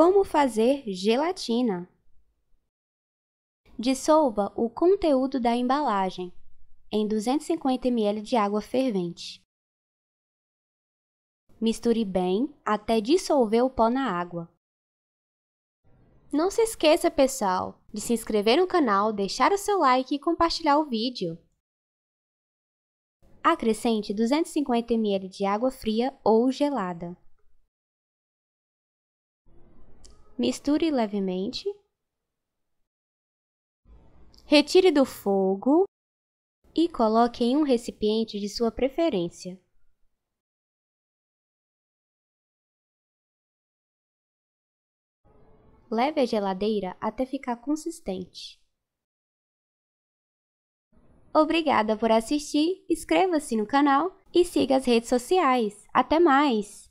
Como fazer gelatina? Dissolva o conteúdo da embalagem em 250 ml de água fervente. Misture bem até dissolver o pó na água. Não se esqueça, pessoal, de se inscrever no canal, deixar o seu like e compartilhar o vídeo. Acrescente 250 ml de água fria ou gelada. misture levemente, retire do fogo e coloque em um recipiente de sua preferência. Leve à geladeira até ficar consistente. Obrigada por assistir, inscreva-se no canal e siga as redes sociais. Até mais!